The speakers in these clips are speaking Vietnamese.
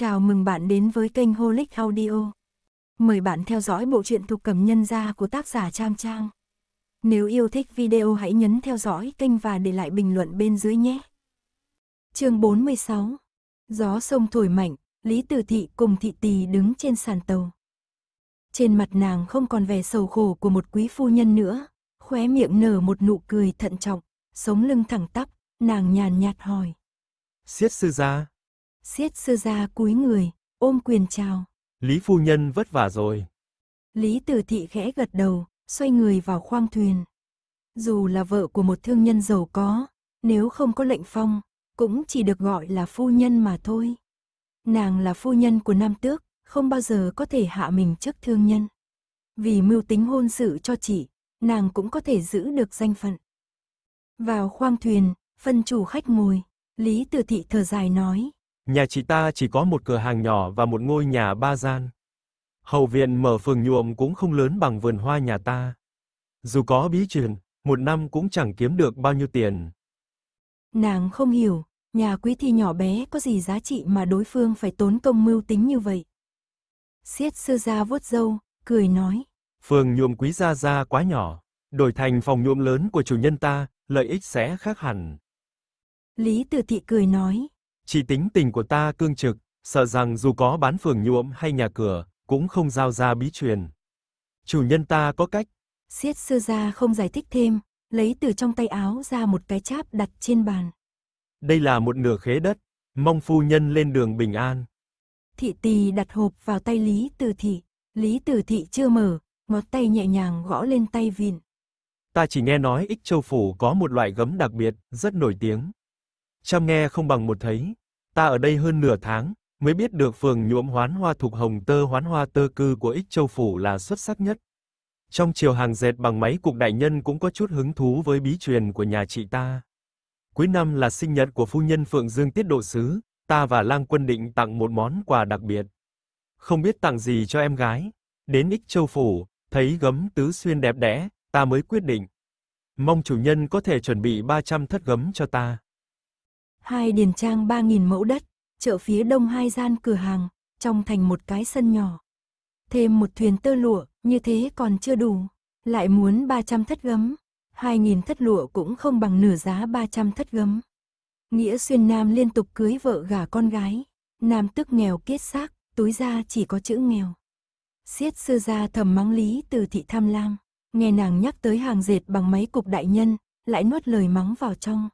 Chào mừng bạn đến với kênh Holic Audio. Mời bạn theo dõi bộ truyện thuộc cầm nhân gia của tác giả Trang Trang. Nếu yêu thích video hãy nhấn theo dõi kênh và để lại bình luận bên dưới nhé. chương 46 Gió sông thổi mạnh, Lý Tử Thị cùng Thị Tì đứng trên sàn tàu. Trên mặt nàng không còn vẻ sầu khổ của một quý phu nhân nữa, khóe miệng nở một nụ cười thận trọng, sống lưng thẳng tắp, nàng nhàn nhạt hỏi. Siết sư gia, Siết sư ra cúi người, ôm quyền chào. Lý phu nhân vất vả rồi. Lý tử thị khẽ gật đầu, xoay người vào khoang thuyền. Dù là vợ của một thương nhân giàu có, nếu không có lệnh phong, cũng chỉ được gọi là phu nhân mà thôi. Nàng là phu nhân của Nam Tước, không bao giờ có thể hạ mình trước thương nhân. Vì mưu tính hôn sự cho chị, nàng cũng có thể giữ được danh phận. Vào khoang thuyền, phân chủ khách ngồi, Lý Tử Thị thở dài nói, Nhà chị ta chỉ có một cửa hàng nhỏ và một ngôi nhà ba gian. Hậu viện mở phường nhuộm cũng không lớn bằng vườn hoa nhà ta. Dù có bí truyền, một năm cũng chẳng kiếm được bao nhiêu tiền. Nàng không hiểu, nhà quý thì nhỏ bé có gì giá trị mà đối phương phải tốn công mưu tính như vậy. Siết sư gia vuốt râu, cười nói. Phường nhuộm quý gia gia quá nhỏ, đổi thành phòng nhuộm lớn của chủ nhân ta, lợi ích sẽ khác hẳn. Lý Tử Thị cười nói, chỉ tính tình của ta cương trực, sợ rằng dù có bán phường nhuộm hay nhà cửa, cũng không giao ra bí truyền. Chủ nhân ta có cách. Siết sư gia không giải thích thêm, lấy từ trong tay áo ra một cái cháp đặt trên bàn. Đây là một nửa khế đất, mong phu nhân lên đường bình an. Thị tỳ đặt hộp vào tay Lý Từ Thị, Lý Từ Thị chưa mở, ngón tay nhẹ nhàng gõ lên tay vịn. Ta chỉ nghe nói Ích Châu Phủ có một loại gấm đặc biệt, rất nổi tiếng. Trăm nghe không bằng một thấy. Ta ở đây hơn nửa tháng, mới biết được phường nhuộm hoán hoa thuộc hồng tơ hoán hoa tơ cư của ích châu phủ là xuất sắc nhất. Trong chiều hàng dệt bằng máy cục đại nhân cũng có chút hứng thú với bí truyền của nhà chị ta. Cuối năm là sinh nhật của phu nhân Phượng Dương Tiết Độ Sứ, ta và Lang Quân định tặng một món quà đặc biệt. Không biết tặng gì cho em gái. Đến Ích Châu Phủ, thấy gấm tứ xuyên đẹp đẽ, ta mới quyết định. Mong chủ nhân có thể chuẩn bị 300 thất gấm cho ta hai điền trang ba nghìn mẫu đất, chợ phía đông hai gian cửa hàng, trong thành một cái sân nhỏ. Thêm một thuyền tơ lụa, như thế còn chưa đủ. Lại muốn ba trăm thất gấm, hai nghìn thất lụa cũng không bằng nửa giá ba trăm thất gấm. Nghĩa xuyên nam liên tục cưới vợ gả con gái, nam tức nghèo kiết xác, túi ra chỉ có chữ nghèo. Siết sư gia thầm mắng lý từ thị tham lam, nghe nàng nhắc tới hàng dệt bằng máy cục đại nhân, lại nuốt lời mắng vào trong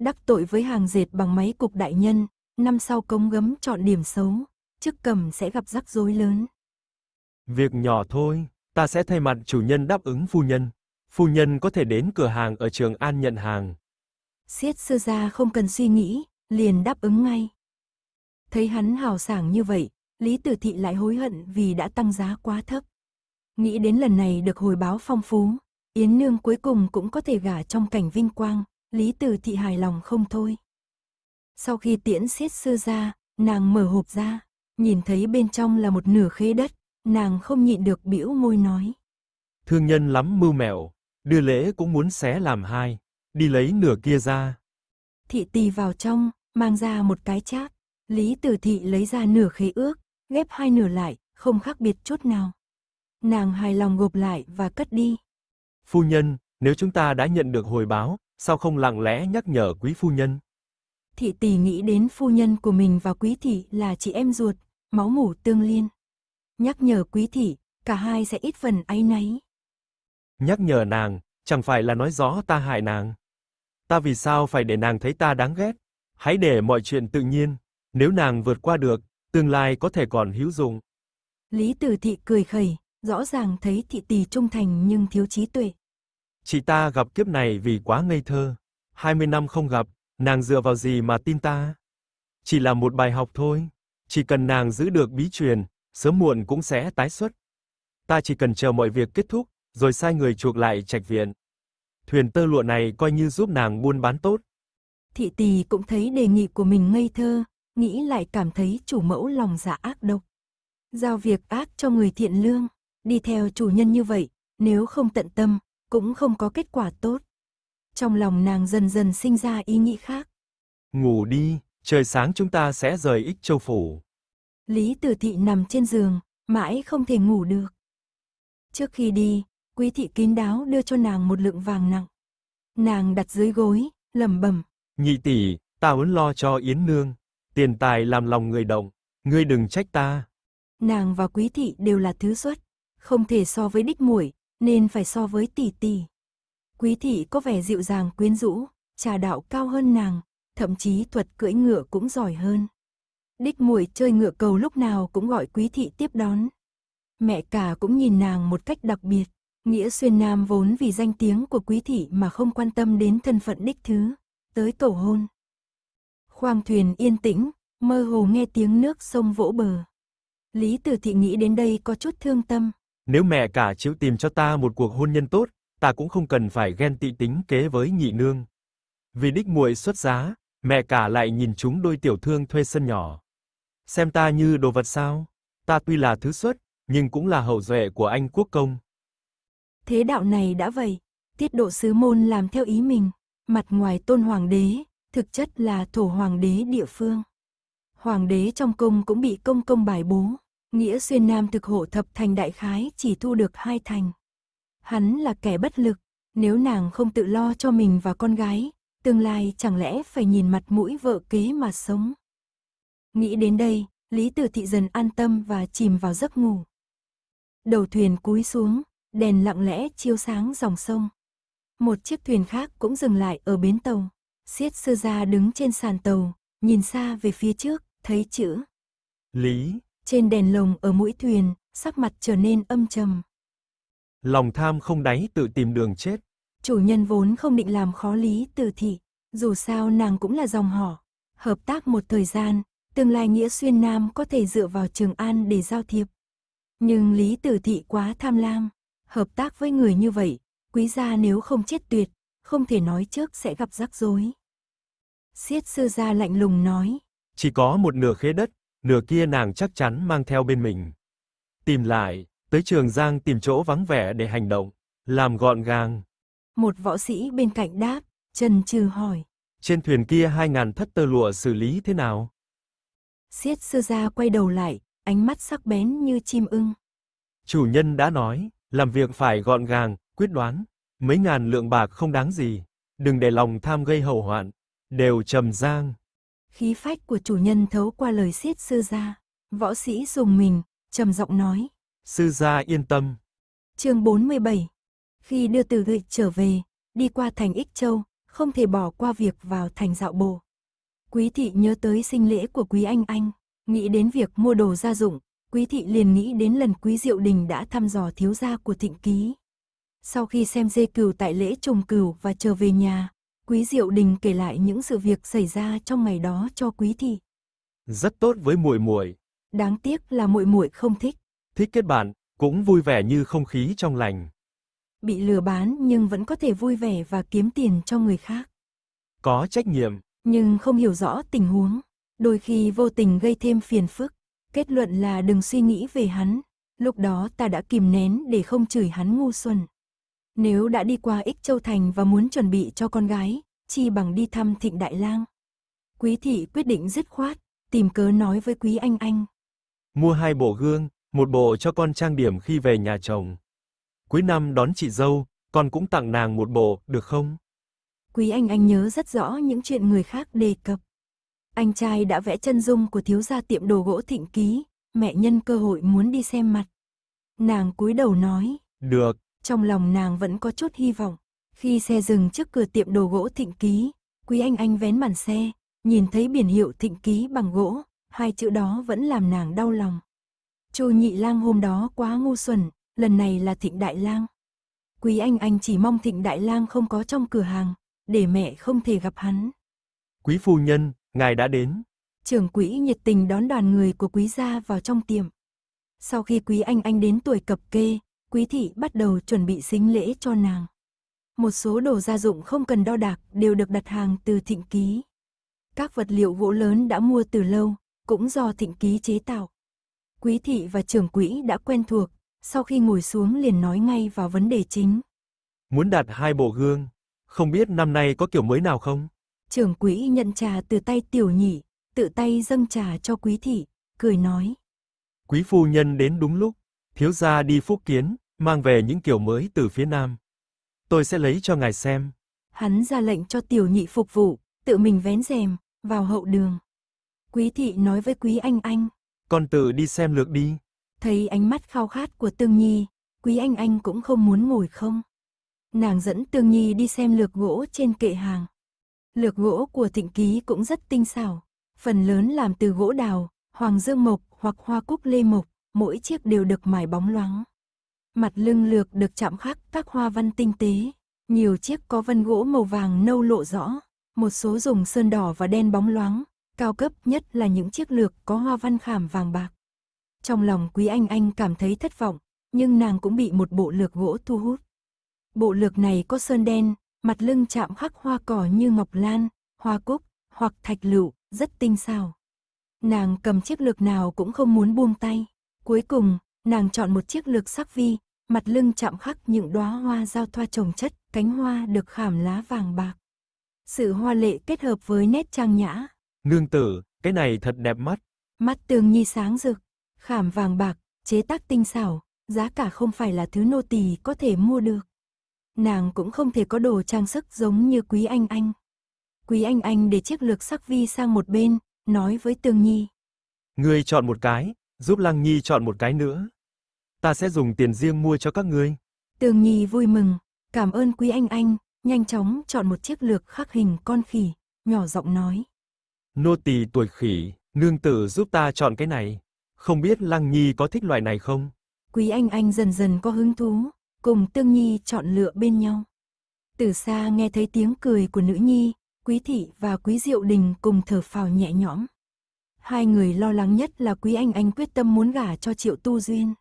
đắc tội với hàng dệt bằng máy cục đại nhân, năm sau công gấm chọn điểm xấu, chức cầm sẽ gặp rắc rối lớn. Việc nhỏ thôi, ta sẽ thay mặt chủ nhân đáp ứng phu nhân. Phu nhân có thể đến cửa hàng ở Trường An nhận hàng. Siết sư gia không cần suy nghĩ, liền đáp ứng ngay. Thấy hắn hào sảng như vậy, Lý Tử Thị lại hối hận vì đã tăng giá quá thấp. Nghĩ đến lần này được hồi báo phong phú, Yến Nương cuối cùng cũng có thể gả trong cảnh vinh quang, Lý Tử Thị hài lòng không thôi. Sau khi tiễn xiết sư ra, nàng mở hộp ra, nhìn thấy bên trong là một nửa khế đất, nàng không nhịn được bĩu môi nói. Thương nhân lắm mưu mẹo, đưa lễ cũng muốn xé làm hai, đi lấy nửa kia ra. Thị tì vào trong, mang ra một cái chát, Lý Tử Thị lấy ra nửa khế ước, ghép hai nửa lại, không khác biệt chút nào. Nàng hài lòng gộp lại và cất đi. Phu nhân, nếu chúng ta đã nhận được hồi báo, sao không lặng lẽ nhắc nhở quý phu nhân? Thị tỷ nghĩ đến phu nhân của mình và quý thị là chị em ruột, máu mủ tương liên. Nhắc nhở quý thị, cả hai sẽ ít phần áy náy. Nhắc nhở nàng, chẳng phải là nói rõ ta hại nàng. Ta vì sao phải để nàng thấy ta đáng ghét? Hãy để mọi chuyện tự nhiên, nếu nàng vượt qua được, tương lai có thể còn hữu dụng. Lý Tử Thị cười khẩy, rõ ràng thấy thị tỷ trung thành nhưng thiếu trí tuệ. Chị ta gặp kiếp này vì quá ngây thơ. 20 năm không gặp, nàng dựa vào gì mà tin ta? Chỉ là một bài học thôi, chỉ cần nàng giữ được bí truyền, sớm muộn cũng sẽ tái xuất. Ta chỉ cần chờ mọi việc kết thúc, rồi sai người chuộc lại trạch viện. Thuyền tơ lụa này coi như giúp nàng buôn bán tốt. Thị tỳ cũng thấy đề nghị của mình ngây thơ, nghĩ lại cảm thấy chủ mẫu lòng dạ ác độc. Giao việc ác cho người thiện lương, đi theo chủ nhân như vậy, nếu không tận tâm, cũng không có kết quả tốt. Trong lòng nàng dần dần sinh ra ý nghĩ khác. Ngủ đi, trời sáng chúng ta sẽ rời ích châu phủ. Lý Tử Thị nằm trên giường, mãi không thể ngủ được. Trước khi đi, quý thị kín đáo đưa cho nàng một lượng vàng nặng. Nàng đặt dưới gối, lẩm bẩm. Nhị tỷ, ta muốn lo cho Yến Nương. Tiền tài làm lòng người động, ngươi đừng trách ta. Nàng và quý thị đều là thứ xuất, không thể so với đích muội, nên phải so với tỷ tỷ. Quý thị có vẻ dịu dàng quyến rũ, trà đạo cao hơn nàng, thậm chí thuật cưỡi ngựa cũng giỏi hơn. Đích muội chơi ngựa cầu lúc nào cũng gọi quý thị tiếp đón. Mẹ cả cũng nhìn nàng một cách đặc biệt, nghĩa xuyên nam vốn vì danh tiếng của quý thị mà không quan tâm đến thân phận đích thứ, tới cầu hôn. Khoang thuyền yên tĩnh, mơ hồ nghe tiếng nước sông vỗ bờ. Lý Tử Thị nghĩ đến đây có chút thương tâm, nếu mẹ cả chịu tìm cho ta một cuộc hôn nhân tốt, ta cũng không cần phải ghen tị tính kế với nhị nương. Vì đích muội xuất giá, mẹ cả lại nhìn chúng đôi tiểu thương thuê sân nhỏ. Xem ta như đồ vật sao? Ta tuy là thứ xuất, nhưng cũng là hậu duệ của anh quốc công. Thế đạo này đã vậy, tiết độ sứ môn làm theo ý mình, mặt ngoài tôn hoàng đế, thực chất là thổ hoàng đế địa phương. Hoàng đế trong cung cũng bị công công bài bố, Nghĩa xuyên nam thực hộ thập thành đại khái chỉ thu được hai thành. Hắn là kẻ bất lực, nếu nàng không tự lo cho mình và con gái, tương lai chẳng lẽ phải nhìn mặt mũi vợ kế mà sống. Nghĩ đến đây, Lý Tử Thị dần an tâm và chìm vào giấc ngủ. Đầu thuyền cúi xuống, đèn lặng lẽ chiếu sáng dòng sông. Một chiếc thuyền khác cũng dừng lại ở bến tàu. Siết sư ra đứng trên sàn tàu, nhìn xa về phía trước, thấy chữ. Lý, trên đèn lồng ở mũi thuyền, sắc mặt trở nên âm trầm. Lòng tham không đáy tự tìm đường chết. Chủ nhân vốn không định làm khó lý từ thị, dù sao nàng cũng là dòng họ. Hợp tác một thời gian, tương lai nghĩa xuyên nam có thể dựa vào Trường An để giao thiệp. Nhưng lý tử thị quá tham lam, hợp tác với người như vậy, quý gia nếu không chết tuyệt, không thể nói trước sẽ gặp rắc rối. Siết sư gia lạnh lùng nói. Chỉ có một nửa khế đất, nửa kia nàng chắc chắn mang theo bên mình. Tìm lại, tới Trường Giang tìm chỗ vắng vẻ để hành động, làm gọn gàng. Một võ sĩ bên cạnh đáp, Trần Trừ hỏi. Trên thuyền kia hai ngàn thất tơ lụa xử lý thế nào? Siết sư ra quay đầu lại, ánh mắt sắc bén như chim ưng. Chủ nhân đã nói, làm việc phải gọn gàng, quyết đoán. Mấy ngàn lượng bạc không đáng gì, đừng để lòng tham gây hậu hoạn. Đều trầm giang khí phách của chủ nhân thấu qua lời xiết sư gia. Võ sĩ dùng mình, trầm giọng nói. Sư gia yên tâm. chương 47 Khi đưa từ gịch trở về, đi qua thành Ích Châu, không thể bỏ qua việc vào thành dạo bộ. Quý thị nhớ tới sinh lễ của quý anh anh, nghĩ đến việc mua đồ gia dụng, quý thị liền nghĩ đến lần quý diệu đình đã thăm dò thiếu gia của thịnh ký. Sau khi xem dê cừu tại lễ trùng cừu và trở về nhà, Quý Diệu Đình kể lại những sự việc xảy ra trong ngày đó cho Quý Thị. Rất tốt với muội muội. Đáng tiếc là muội muội không thích. Thích kết bạn, cũng vui vẻ như không khí trong lành. Bị lừa bán nhưng vẫn có thể vui vẻ và kiếm tiền cho người khác. Có trách nhiệm. Nhưng không hiểu rõ tình huống. Đôi khi vô tình gây thêm phiền phức. Kết luận là đừng suy nghĩ về hắn. Lúc đó ta đã kìm nén để không chửi hắn ngu xuẩn. Nếu đã đi qua Ích Châu Thành và muốn chuẩn bị cho con gái, chi bằng đi thăm Thịnh Đại Lang. Quý thị quyết định dứt khoát, tìm cớ nói với Quý Anh Anh. Mua hai bộ gương, một bộ cho con trang điểm khi về nhà chồng. Cuối năm đón chị dâu, con cũng tặng nàng một bộ, được không? Quý Anh Anh nhớ rất rõ những chuyện người khác đề cập. Anh trai đã vẽ chân dung của thiếu gia tiệm đồ gỗ Thịnh Ký, mẹ nhân cơ hội muốn đi xem mặt. Nàng cúi đầu nói. Được, trong lòng nàng vẫn có chút hy vọng. Khi xe dừng trước cửa tiệm đồ gỗ Thịnh Ký, Quý Anh Anh vén màn xe, nhìn thấy biển hiệu Thịnh Ký bằng gỗ, hai chữ đó vẫn làm nàng đau lòng. Chu Nhị Lang hôm đó quá ngu xuẩn, lần này là Thịnh Đại Lang. Quý Anh Anh chỉ mong Thịnh Đại Lang không có trong cửa hàng, để mẹ không thể gặp hắn. Quý phu nhân, ngài đã đến. Trưởng quỹ nhiệt tình đón đoàn người của quý gia vào trong tiệm. Sau khi quý anh anh đến tuổi cập kê, quý thị bắt đầu chuẩn bị xính lễ cho nàng. Một số đồ gia dụng không cần đo đạc đều được đặt hàng từ thịnh ký. Các vật liệu gỗ lớn đã mua từ lâu, cũng do thịnh ký chế tạo. Quý thị và trưởng quỹ đã quen thuộc, sau khi ngồi xuống liền nói ngay vào vấn đề chính. Muốn đặt hai bộ gương, không biết năm nay có kiểu mới nào không? Trưởng quỹ nhận trà từ tay tiểu nhị, tự tay dâng trà cho quý thị, cười nói. Quý phu nhân đến đúng lúc, Thiếu gia đi phúc kiến, mang về những kiểu mới từ phía Nam. Tôi sẽ lấy cho ngài xem. Hắn ra lệnh cho tiểu nhị phục vụ, tự mình vén rèm, vào hậu đường. Quý thị nói với quý anh anh. Con tự đi xem lược đi. Thấy ánh mắt khao khát của Tương Nhi, quý anh anh cũng không muốn ngồi không. Nàng dẫn Tương Nhi đi xem lược gỗ trên kệ hàng. Lược gỗ của thịnh ký cũng rất tinh xảo, phần lớn làm từ gỗ đào, hoàng dương mộc hoặc hoa cúc lê mộc mỗi chiếc đều được mài bóng loáng. Mặt lưng lược được chạm khắc các hoa văn tinh tế, nhiều chiếc có vân gỗ màu vàng nâu lộ rõ, một số dùng sơn đỏ và đen bóng loáng, cao cấp nhất là những chiếc lược có hoa văn khảm vàng bạc. Trong lòng Quý Anh Anh cảm thấy thất vọng, nhưng nàng cũng bị một bộ lược gỗ thu hút. Bộ lược này có sơn đen, mặt lưng chạm khắc hoa cỏ như ngọc lan, hoa cúc hoặc thạch lựu, rất tinh xảo. Nàng cầm chiếc lược nào cũng không muốn buông tay. Cuối cùng, nàng chọn một chiếc lược sắc vi, mặt lưng chạm khắc những đóa hoa giao thoa trồng chất, cánh hoa được khảm lá vàng bạc. Sự hoa lệ kết hợp với nét trang nhã. Nương tử, cái này thật đẹp mắt. Mắt tường nhi sáng rực, khảm vàng bạc, chế tác tinh xảo, giá cả không phải là thứ nô tỳ có thể mua được. Nàng cũng không thể có đồ trang sức giống như quý anh anh. Quý anh anh để chiếc lược sắc vi sang một bên, nói với Tường Nhi. người chọn một cái, Giúp Lăng Nhi chọn một cái nữa. Ta sẽ dùng tiền riêng mua cho các ngươi. Tường Nhi vui mừng, cảm ơn quý anh anh, nhanh chóng chọn một chiếc lược khắc hình con khỉ, nhỏ giọng nói. Nô tỳ tuổi khỉ, nương tử giúp ta chọn cái này. Không biết Lăng Nhi có thích loại này không? Quý anh anh dần dần có hứng thú, cùng Tương Nhi chọn lựa bên nhau. Từ xa nghe thấy tiếng cười của nữ nhi, Quý Thị và Quý Diệu Đình cùng thở phào nhẹ nhõm. Hai người lo lắng nhất là Quý Anh Anh quyết tâm muốn gả cho Triệu Tu Duyên.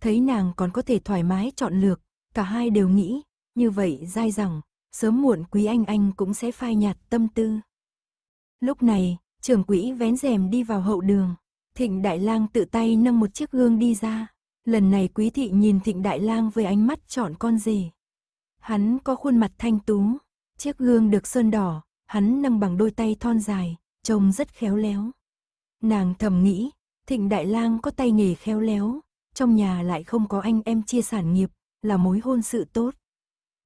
Thấy nàng còn có thể thoải mái chọn lược, cả hai đều nghĩ, như vậy dai rằng, sớm muộn Quý Anh Anh cũng sẽ phai nhạt tâm tư. Lúc này, trưởng quỹ vén rèm đi vào hậu đường, Thịnh Đại Lang tự tay nâng một chiếc gương đi ra. Lần này Quý Thị nhìn Thịnh Đại Lang với ánh mắt chọn con gì. Hắn có khuôn mặt thanh tú, chiếc gương được sơn đỏ, hắn nâng bằng đôi tay thon dài, trông rất khéo léo. Nàng thầm nghĩ, Thịnh Đại Lang có tay nghề khéo léo, trong nhà lại không có anh em chia sản nghiệp, là mối hôn sự tốt.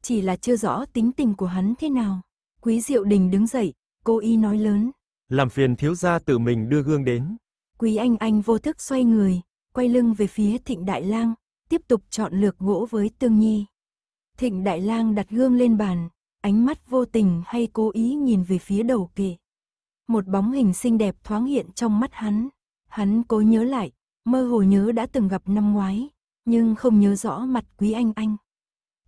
Chỉ là chưa rõ tính tình của hắn thế nào. Quý Diệu Đình đứng dậy, cô y nói lớn. Làm phiền thiếu gia tự mình đưa gương đến. Quý Anh Anh vô thức xoay người, quay lưng về phía Thịnh Đại Lang, tiếp tục chọn lược gỗ với Tương Nhi. Thịnh Đại Lang đặt gương lên bàn, ánh mắt vô tình hay cố ý nhìn về phía đầu kệ một bóng hình xinh đẹp thoáng hiện trong mắt hắn. Hắn cố nhớ lại, mơ hồ nhớ đã từng gặp năm ngoái, nhưng không nhớ rõ mặt quý anh anh.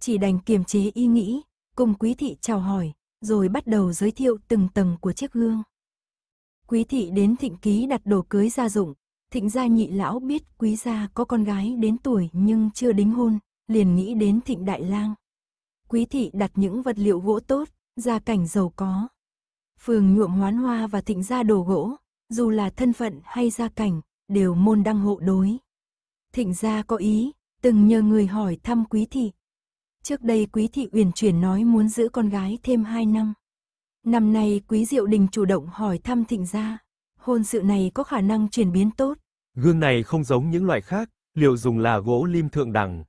Chỉ đành kiềm chế ý nghĩ, cùng quý thị chào hỏi, rồi bắt đầu giới thiệu từng tầng của chiếc gương. Quý thị đến thịnh ký đặt đồ cưới gia dụng, thịnh gia nhị lão biết quý gia có con gái đến tuổi nhưng chưa đính hôn, liền nghĩ đến thịnh đại lang. Quý thị đặt những vật liệu gỗ tốt, gia cảnh giàu có, phường nhuộm hoán hoa và thịnh gia đồ gỗ, dù là thân phận hay gia cảnh, đều môn đăng hộ đối. Thịnh gia có ý, từng nhờ người hỏi thăm quý thị. Trước đây quý thị uyển chuyển nói muốn giữ con gái thêm 2 năm. Năm nay quý diệu đình chủ động hỏi thăm thịnh gia, hôn sự này có khả năng chuyển biến tốt. Gương này không giống những loại khác, liệu dùng là gỗ lim thượng đẳng.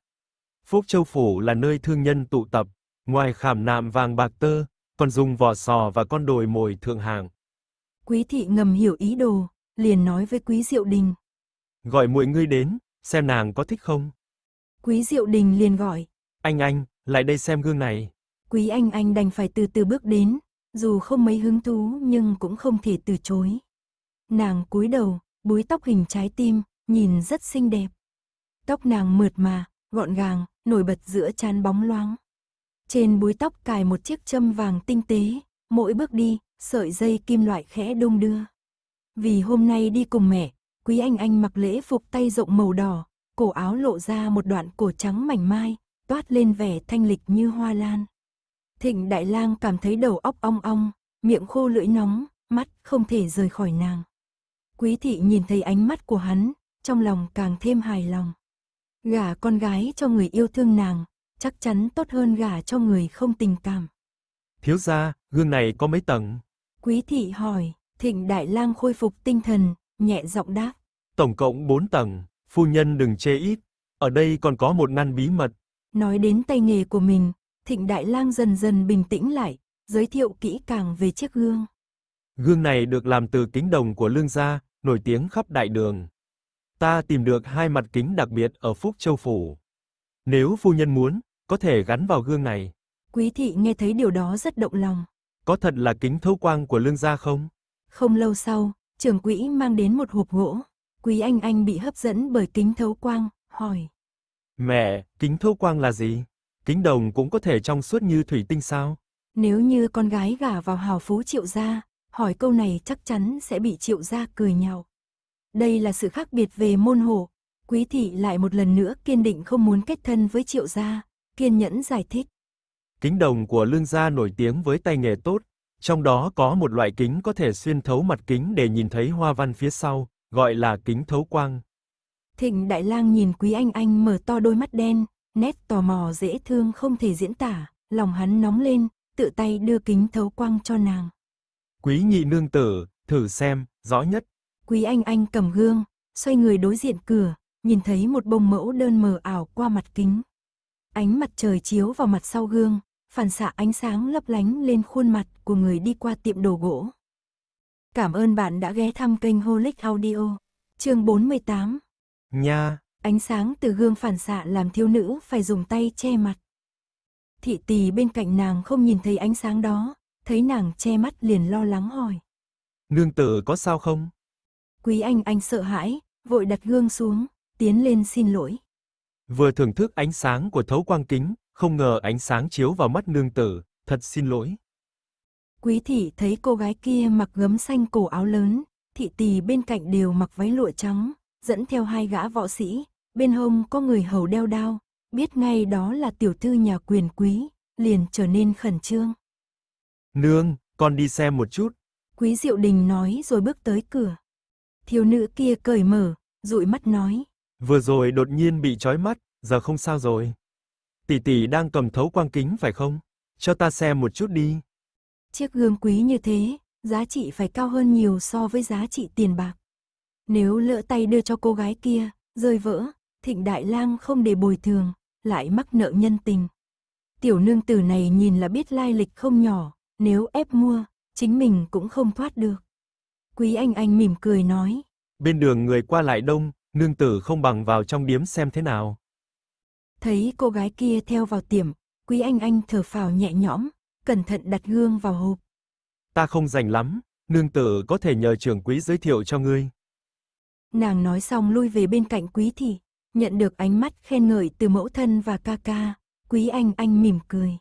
Phúc Châu Phủ là nơi thương nhân tụ tập, ngoài khảm nạm vàng bạc tơ, còn dùng vỏ sò và con đồi mồi thượng hạng. Quý thị ngầm hiểu ý đồ, liền nói với Quý Diệu Đình. Gọi muội ngươi đến, xem nàng có thích không. Quý Diệu Đình liền gọi. Anh anh, lại đây xem gương này. Quý anh anh đành phải từ từ bước đến, dù không mấy hứng thú nhưng cũng không thể từ chối. Nàng cúi đầu, búi tóc hình trái tim, nhìn rất xinh đẹp. Tóc nàng mượt mà, gọn gàng, nổi bật giữa chán bóng loáng. Trên búi tóc cài một chiếc châm vàng tinh tế, mỗi bước đi, sợi dây kim loại khẽ đung đưa. Vì hôm nay đi cùng mẹ, Quý Anh Anh mặc lễ phục tay rộng màu đỏ, cổ áo lộ ra một đoạn cổ trắng mảnh mai, toát lên vẻ thanh lịch như hoa lan. Thịnh Đại Lang cảm thấy đầu óc ong ong, miệng khô lưỡi nóng, mắt không thể rời khỏi nàng. Quý thị nhìn thấy ánh mắt của hắn, trong lòng càng thêm hài lòng. Gả con gái cho người yêu thương nàng, chắc chắn tốt hơn gả cho người không tình cảm. Thiếu gia, gương này có mấy tầng? Quý thị hỏi, Thịnh Đại Lang khôi phục tinh thần, nhẹ giọng đáp. Tổng cộng bốn tầng, phu nhân đừng chê ít, ở đây còn có một ngăn bí mật. Nói đến tay nghề của mình, Thịnh Đại Lang dần dần bình tĩnh lại, giới thiệu kỹ càng về chiếc gương. Gương này được làm từ kính đồng của Lương gia, nổi tiếng khắp đại đường. Ta tìm được hai mặt kính đặc biệt ở Phúc Châu phủ. Nếu phu nhân muốn, có thể gắn vào gương này. Quý thị nghe thấy điều đó rất động lòng. Có thật là kính thấu quang của lương gia không? Không lâu sau, trưởng quỹ mang đến một hộp gỗ. Quý anh anh bị hấp dẫn bởi kính thấu quang, hỏi. Mẹ, kính thấu quang là gì? Kính đồng cũng có thể trong suốt như thủy tinh sao? Nếu như con gái gả vào hào phú triệu gia, hỏi câu này chắc chắn sẽ bị triệu gia cười nhạo. Đây là sự khác biệt về môn hộ. Quý thị lại một lần nữa kiên định không muốn kết thân với triệu gia kiên nhẫn giải thích. Kính đồng của Lương gia nổi tiếng với tay nghề tốt, trong đó có một loại kính có thể xuyên thấu mặt kính để nhìn thấy hoa văn phía sau, gọi là kính thấu quang. Thịnh Đại Lang nhìn Quý Anh Anh mở to đôi mắt đen, nét tò mò dễ thương không thể diễn tả, lòng hắn nóng lên, tự tay đưa kính thấu quang cho nàng. Quý nhị nương tử, thử xem, rõ nhất. Quý Anh Anh cầm gương, xoay người đối diện cửa, nhìn thấy một bông mẫu đơn mờ ảo qua mặt kính. Ánh mặt trời chiếu vào mặt sau gương, phản xạ ánh sáng lấp lánh lên khuôn mặt của người đi qua tiệm đồ gỗ. Cảm ơn bạn đã ghé thăm kênh Holic Audio. Chương 48. Nha. Ánh sáng từ gương phản xạ làm thiếu nữ phải dùng tay che mặt. Thị tỳ bên cạnh nàng không nhìn thấy ánh sáng đó, thấy nàng che mắt liền lo lắng hỏi. Nương tử có sao không? Quý anh anh sợ hãi, vội đặt gương xuống, tiến lên xin lỗi. Vừa thưởng thức ánh sáng của thấu quang kính, không ngờ ánh sáng chiếu vào mắt nương tử, thật xin lỗi. Quý thị thấy cô gái kia mặc gấm xanh cổ áo lớn, thị tỳ bên cạnh đều mặc váy lụa trắng, dẫn theo hai gã võ sĩ, bên hông có người hầu đeo đao, biết ngay đó là tiểu thư nhà quyền quý, liền trở nên khẩn trương. Nương, con đi xem một chút. Quý Diệu Đình nói rồi bước tới cửa. Thiếu nữ kia cởi mở, dụi mắt nói. Vừa rồi đột nhiên bị chói mắt, giờ không sao rồi. Tỷ tỷ đang cầm thấu quang kính phải không? Cho ta xem một chút đi. Chiếc gương quý như thế, giá trị phải cao hơn nhiều so với giá trị tiền bạc. Nếu lỡ tay đưa cho cô gái kia, rơi vỡ, Thịnh Đại Lang không để bồi thường, lại mắc nợ nhân tình. Tiểu nương tử này nhìn là biết lai lịch không nhỏ, nếu ép mua, chính mình cũng không thoát được. Quý Anh Anh mỉm cười nói. Bên đường người qua lại đông, nương tử không bằng vào trong điếm xem thế nào. Thấy cô gái kia theo vào tiệm, quý anh anh thở phào nhẹ nhõm, cẩn thận đặt gương vào hộp. Ta không rảnh lắm, nương tử có thể nhờ trưởng quý giới thiệu cho ngươi. Nàng nói xong lui về bên cạnh quý thị, nhận được ánh mắt khen ngợi từ mẫu thân và ca ca, quý anh anh mỉm cười.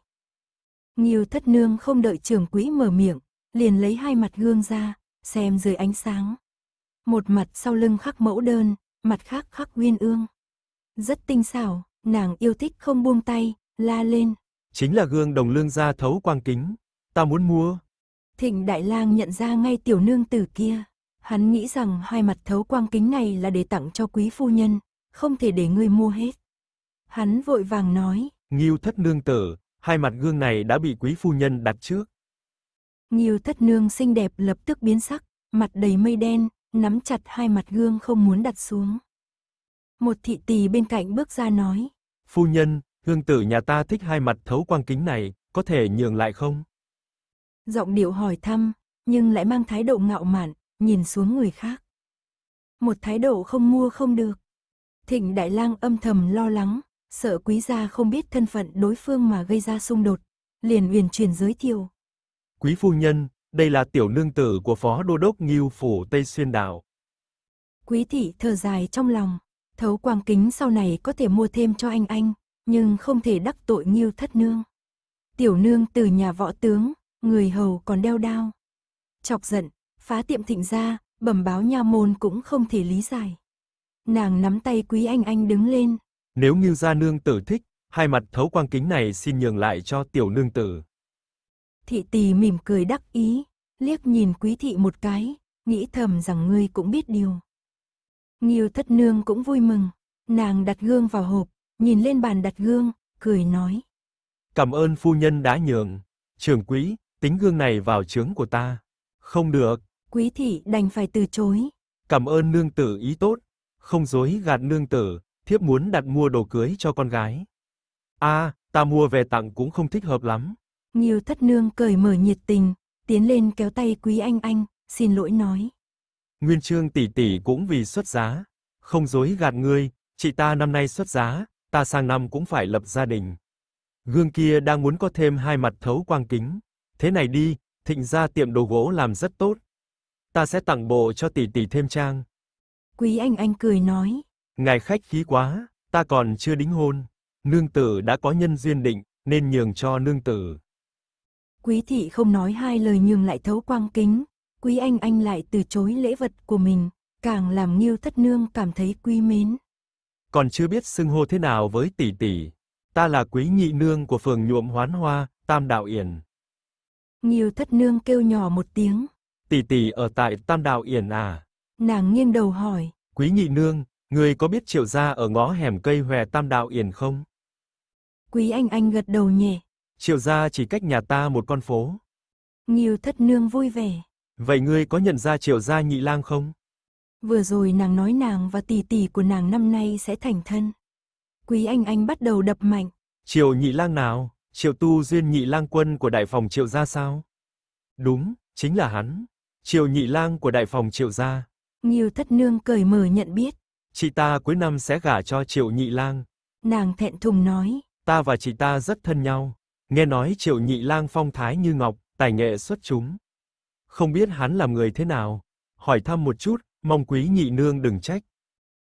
Nghiêu thất nương không đợi trưởng quý mở miệng, liền lấy hai mặt gương ra, xem dưới ánh sáng. Một mặt sau lưng khắc mẫu đơn, mặt khác khắc nguyên ương. Rất tinh xảo, nàng yêu thích không buông tay, la lên. Chính là gương đồng lương gia thấu quang kính, ta muốn mua. Thịnh Đại Lang nhận ra ngay tiểu nương tử kia, hắn nghĩ rằng hai mặt thấu quang kính này là để tặng cho quý phu nhân, không thể để ngươi mua hết. Hắn vội vàng nói, Nghiêu thất nương tử, hai mặt gương này đã bị quý phu nhân đặt trước. Nghiêu thất nương xinh đẹp lập tức biến sắc, mặt đầy mây đen, nắm chặt hai mặt gương không muốn đặt xuống. Một thị tỳ bên cạnh bước ra nói. Phu nhân, hương tử nhà ta thích hai mặt thấu quang kính này, có thể nhường lại không? Giọng điệu hỏi thăm, nhưng lại mang thái độ ngạo mạn, nhìn xuống người khác. Một thái độ không mua không được. Thịnh Đại Lang âm thầm lo lắng, sợ quý gia không biết thân phận đối phương mà gây ra xung đột, liền uyển chuyển giới thiệu. Quý phu nhân, đây là tiểu nương tử của Phó Đô Đốc ngưu Phủ Tây Xuyên Đảo. Quý thị thở dài trong lòng, thấu quang kính sau này có thể mua thêm cho anh anh, nhưng không thể đắc tội ngưu thất nương. Tiểu nương tử nhà võ tướng, người hầu còn đeo đao. Chọc giận, phá tiệm thịnh ra, bẩm báo nha môn cũng không thể lý giải. Nàng nắm tay quý anh anh đứng lên. Nếu ngưu gia nương tử thích, hai mặt thấu quang kính này xin nhường lại cho tiểu nương tử. Thị tỳ mỉm cười đắc ý, liếc nhìn quý thị một cái, nghĩ thầm rằng ngươi cũng biết điều. Nghiêu thất nương cũng vui mừng, nàng đặt gương vào hộp, nhìn lên bàn đặt gương, cười nói. Cảm ơn phu nhân đã nhường, trường quý, tính gương này vào trướng của ta. Không được. Quý thị đành phải từ chối. Cảm ơn nương tử ý tốt, không dối gạt nương tử, thiếp muốn đặt mua đồ cưới cho con gái. A, ta mua về tặng cũng không thích hợp lắm. Nghiêu thất nương cởi mở nhiệt tình, tiến lên kéo tay quý anh anh, xin lỗi nói. Nguyên trương tỷ tỷ cũng vì xuất giá. Không dối gạt ngươi, chị ta năm nay xuất giá, ta sang năm cũng phải lập gia đình. Gương kia đang muốn có thêm hai mặt thấu quang kính. Thế này đi, thịnh ra tiệm đồ gỗ làm rất tốt. Ta sẽ tặng bộ cho tỷ tỷ thêm trang. Quý anh anh cười nói. Ngài khách khí quá, ta còn chưa đính hôn. Nương tử đã có nhân duyên định, nên nhường cho nương tử. Quý thị không nói hai lời nhường lại thấu quang kính, quý anh anh lại từ chối lễ vật của mình, càng làm Nghiêu Thất Nương cảm thấy quý mến. Còn chưa biết xưng hô thế nào với tỷ tỷ, ta là quý nhị nương của phường nhuộm hoán hoa, Tam Đạo Yển. Nghiêu Thất Nương kêu nhỏ một tiếng. Tỷ tỷ ở tại Tam Đạo Yển à? Nàng nghiêng đầu hỏi. Quý nhị nương, người có biết triệu gia ở ngõ hẻm cây hòe Tam Đạo Yển không? Quý anh anh gật đầu nhẹ. Triệu gia chỉ cách nhà ta một con phố. Nghiêu thất nương vui vẻ. Vậy ngươi có nhận ra triệu gia nhị lang không? Vừa rồi nàng nói nàng và tỷ tỷ của nàng năm nay sẽ thành thân. Quý anh anh bắt đầu đập mạnh. Triệu nhị lang nào? Triệu tu duyên nhị lang quân của đại phòng triệu gia sao? Đúng, chính là hắn. Triệu nhị lang của đại phòng triệu gia. Nghiêu thất nương cởi mở nhận biết. Chị ta cuối năm sẽ gả cho triệu nhị lang. Nàng thẹn thùng nói. Ta và chị ta rất thân nhau. Nghe nói triệu nhị lang phong thái như ngọc, tài nghệ xuất chúng. Không biết hắn làm người thế nào? Hỏi thăm một chút, mong quý nhị nương đừng trách.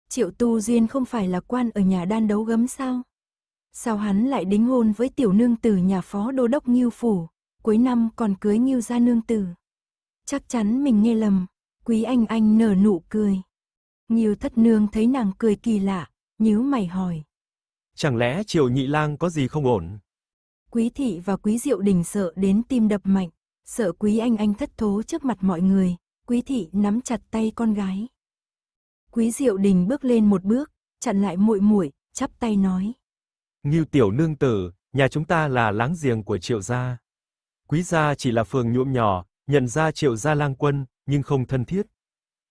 Triệu tu duyên không phải là quan ở nhà đan đấu gấm sao? Sao hắn lại đính hôn với tiểu nương tử nhà phó đô đốc Nghiêu Phủ, cuối năm còn cưới Nghiêu gia nương tử? Chắc chắn mình nghe lầm, quý anh anh nở nụ cười. Nghiêu thất nương thấy nàng cười kỳ lạ, nhíu mày hỏi. Chẳng lẽ triệu nhị lang có gì không ổn? Quý thị và quý diệu đình sợ đến tim đập mạnh, sợ quý anh anh thất thố trước mặt mọi người, quý thị nắm chặt tay con gái. Quý diệu đình bước lên một bước, chặn lại muội muội, chắp tay nói. Ngưu tiểu nương tử, nhà chúng ta là láng giềng của triệu gia. Quý gia chỉ là phường nhuộm nhỏ, nhận ra triệu gia lang quân, nhưng không thân thiết.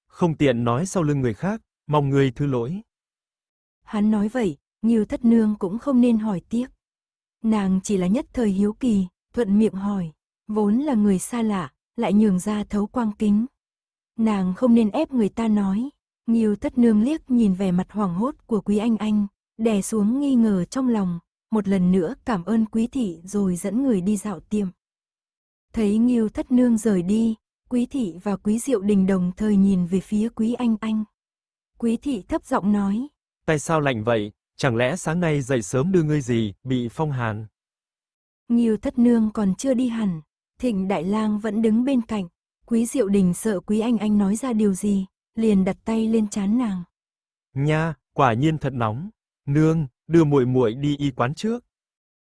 Không tiện nói sau lưng người khác, mong người thứ lỗi. Hắn nói vậy, Ngưu thất nương cũng không nên hỏi tiếc. Nàng chỉ là nhất thời hiếu kỳ, thuận miệng hỏi, vốn là người xa lạ, lại nhường ra thấu quang kính. Nàng không nên ép người ta nói. Nghiêu thất nương liếc nhìn vẻ mặt hoảng hốt của quý anh anh, đè xuống nghi ngờ trong lòng, một lần nữa cảm ơn quý thị rồi dẫn người đi dạo tiệm. Thấy Nghiêu thất nương rời đi, quý thị và quý diệu đình đồng thời nhìn về phía quý anh anh. Quý thị thấp giọng nói. Tại sao lạnh vậy? Chẳng lẽ sáng nay dậy sớm đưa ngươi gì, bị phong hàn? Nhiều thất nương còn chưa đi hẳn, thịnh đại lang vẫn đứng bên cạnh. Quý diệu đình sợ quý anh anh nói ra điều gì, liền đặt tay lên chán nàng. Nha, quả nhiên thật nóng. Nương, đưa muội muội đi y quán trước.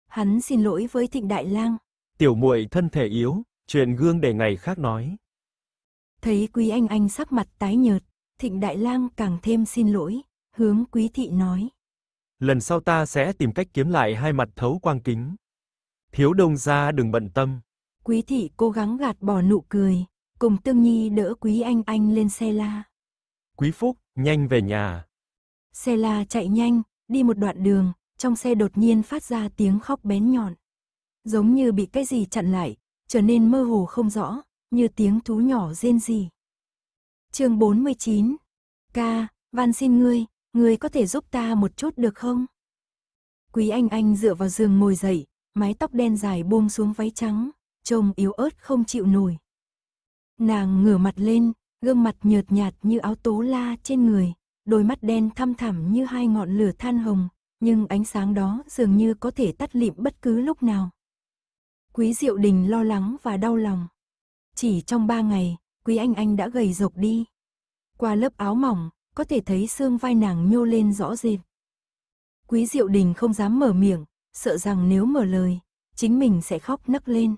Hắn xin lỗi với thịnh đại lang. Tiểu muội thân thể yếu, chuyện gương để ngày khác nói. Thấy quý anh anh sắc mặt tái nhợt, thịnh đại lang càng thêm xin lỗi, hướng quý thị nói lần sau ta sẽ tìm cách kiếm lại hai mặt thấu quang kính. Thiếu đông gia đừng bận tâm. Quý thị cố gắng gạt bỏ nụ cười, cùng Tương Nhi đỡ Quý Anh Anh lên xe la. Quý Phúc, nhanh về nhà. Xe la chạy nhanh, đi một đoạn đường, trong xe đột nhiên phát ra tiếng khóc bén nhọn. Giống như bị cái gì chặn lại, trở nên mơ hồ không rõ, như tiếng thú nhỏ rên rỉ. Chương 49. Ca, van xin ngươi, ngươi có thể giúp ta một chút được không? Quý Anh Anh dựa vào giường ngồi dậy, mái tóc đen dài buông xuống váy trắng, trông yếu ớt không chịu nổi. Nàng ngửa mặt lên, gương mặt nhợt nhạt như áo tố la trên người, đôi mắt đen thăm thẳm như hai ngọn lửa than hồng, nhưng ánh sáng đó dường như có thể tắt lịm bất cứ lúc nào. Quý Diệu Đình lo lắng và đau lòng. Chỉ trong ba ngày, Quý Anh Anh đã gầy rộc đi. Qua lớp áo mỏng, có thể thấy xương vai nàng nhô lên rõ rệt. Quý Diệu Đình không dám mở miệng, sợ rằng nếu mở lời, chính mình sẽ khóc nấc lên.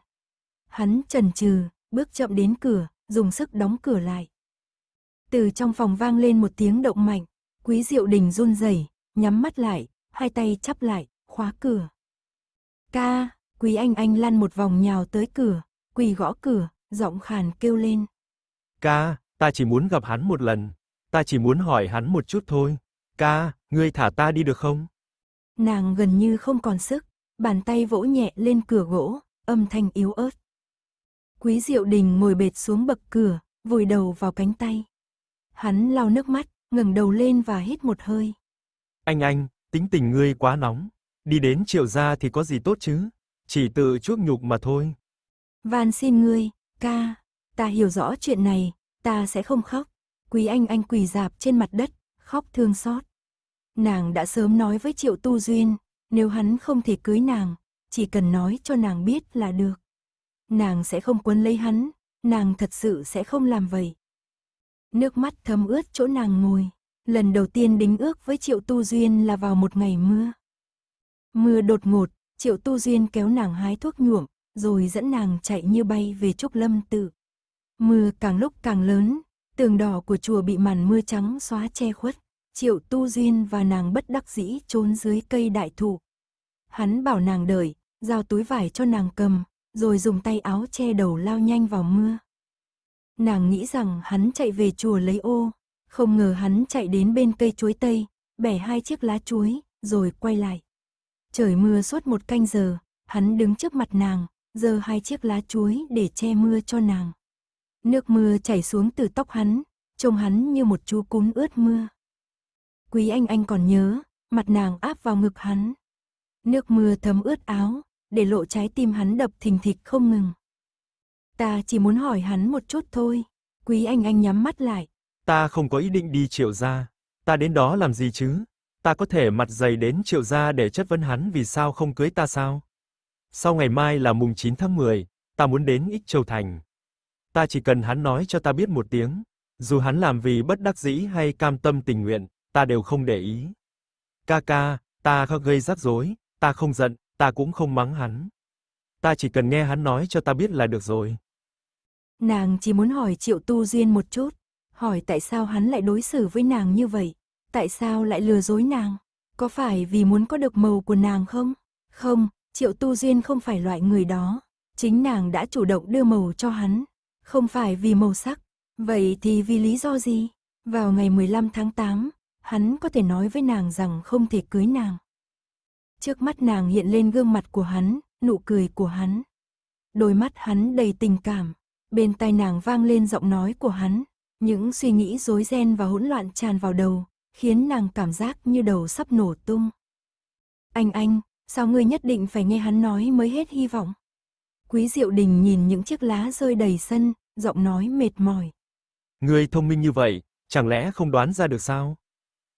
Hắn chần chừ, bước chậm đến cửa, dùng sức đóng cửa lại. Từ trong phòng vang lên một tiếng động mạnh, Quý Diệu Đình run rẩy, nhắm mắt lại, hai tay chắp lại, khóa cửa. "Ca!" Quý Anh Anh lăn một vòng nhào tới cửa, quỳ gõ cửa, giọng khàn kêu lên. "Ca, ta chỉ muốn gặp hắn một lần." ta chỉ muốn hỏi hắn một chút thôi. Ca, ngươi thả ta đi được không? Nàng gần như không còn sức, bàn tay vỗ nhẹ lên cửa gỗ, âm thanh yếu ớt. Quý Diệu Đình ngồi bệt xuống bậc cửa, vùi đầu vào cánh tay. Hắn lau nước mắt, ngẩng đầu lên và hít một hơi. Anh anh, tính tình ngươi quá nóng, đi đến triệu gia thì có gì tốt chứ, chỉ tự chuốc nhục mà thôi. Van xin ngươi, ca, ta hiểu rõ chuyện này, ta sẽ không khóc. Quý Anh Anh quỳ dạp trên mặt đất, khóc thương xót. Nàng đã sớm nói với Triệu Tu Duyên, nếu hắn không thể cưới nàng, chỉ cần nói cho nàng biết là được. Nàng sẽ không quấn lấy hắn, nàng thật sự sẽ không làm vậy. Nước mắt thấm ướt chỗ nàng ngồi, lần đầu tiên đính ước với Triệu Tu Duyên là vào một ngày mưa. Mưa đột ngột, Triệu Tu Duyên kéo nàng hái thuốc nhuộm, rồi dẫn nàng chạy như bay về Trúc Lâm Tự. Mưa càng lúc càng lớn, Tường đỏ của chùa bị màn mưa trắng xóa che khuất, Triệu Tu Duyên và nàng bất đắc dĩ trốn dưới cây đại thụ. Hắn bảo nàng đợi, giao túi vải cho nàng cầm, rồi dùng tay áo che đầu lao nhanh vào mưa. Nàng nghĩ rằng hắn chạy về chùa lấy ô, không ngờ hắn chạy đến bên cây chuối tây, bẻ hai chiếc lá chuối, rồi quay lại. Trời mưa suốt một canh giờ, hắn đứng trước mặt nàng, giơ hai chiếc lá chuối để che mưa cho nàng. Nước mưa chảy xuống từ tóc hắn, trông hắn như một chú cún ướt mưa. Quý anh anh còn nhớ, mặt nàng áp vào ngực hắn. Nước mưa thấm ướt áo, để lộ trái tim hắn đập thình thịch không ngừng. Ta chỉ muốn hỏi hắn một chút thôi. Quý anh anh nhắm mắt lại. Ta không có ý định đi triệu gia. Ta đến đó làm gì chứ? Ta có thể mặt dày đến triệu gia để chất vấn hắn vì sao không cưới ta sao? Sau ngày mai là mùng 9 tháng 10, ta muốn đến Ích Châu Thành ta chỉ cần hắn nói cho ta biết một tiếng, dù hắn làm vì bất đắc dĩ hay cam tâm tình nguyện, ta đều không để ý. Ca ca, ta không gây rắc rối, ta không giận, ta cũng không mắng hắn. Ta chỉ cần nghe hắn nói cho ta biết là được rồi. Nàng chỉ muốn hỏi Triệu Tu Duyên một chút, hỏi tại sao hắn lại đối xử với nàng như vậy, tại sao lại lừa dối nàng, có phải vì muốn có được màu của nàng không? Không, Triệu Tu Duyên không phải loại người đó, chính nàng đã chủ động đưa màu cho hắn. Không phải vì màu sắc, vậy thì vì lý do gì? Vào ngày 15 tháng 8, hắn có thể nói với nàng rằng không thể cưới nàng. Trước mắt nàng hiện lên gương mặt của hắn, nụ cười của hắn. Đôi mắt hắn đầy tình cảm, bên tai nàng vang lên giọng nói của hắn, những suy nghĩ rối ren và hỗn loạn tràn vào đầu, khiến nàng cảm giác như đầu sắp nổ tung. Anh anh, sao ngươi nhất định phải nghe hắn nói mới hết hy vọng? Quý Diệu Đình nhìn những chiếc lá rơi đầy sân, giọng nói mệt mỏi. Ngươi thông minh như vậy, chẳng lẽ không đoán ra được sao?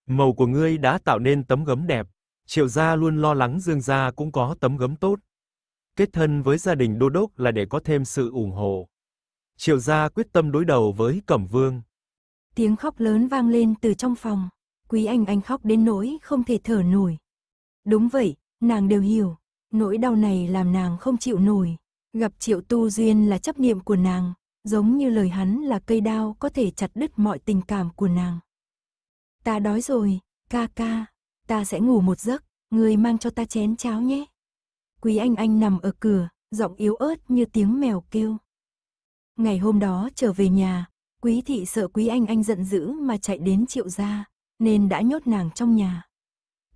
Màu của ngươi đã tạo nên tấm gấm đẹp, Triệu gia luôn lo lắng Dương gia cũng có tấm gấm tốt. Kết thân với gia đình Đô đốc là để có thêm sự ủng hộ. Triệu gia quyết tâm đối đầu với Cẩm Vương. Tiếng khóc lớn vang lên từ trong phòng, Quý Anh Anh khóc đến nỗi không thể thở nổi. Đúng vậy, nàng đều hiểu, nỗi đau này làm nàng không chịu nổi, gặp Triệu Tu Duyên là chấp niệm của nàng, giống như lời hắn là cây đao có thể chặt đứt mọi tình cảm của nàng. Ta đói rồi, ca ca, ta sẽ ngủ một giấc, người mang cho ta chén cháo nhé. Quý anh anh nằm ở cửa, giọng yếu ớt như tiếng mèo kêu. Ngày hôm đó trở về nhà, quý thị sợ quý anh anh giận dữ mà chạy đến triệu gia, nên đã nhốt nàng trong nhà.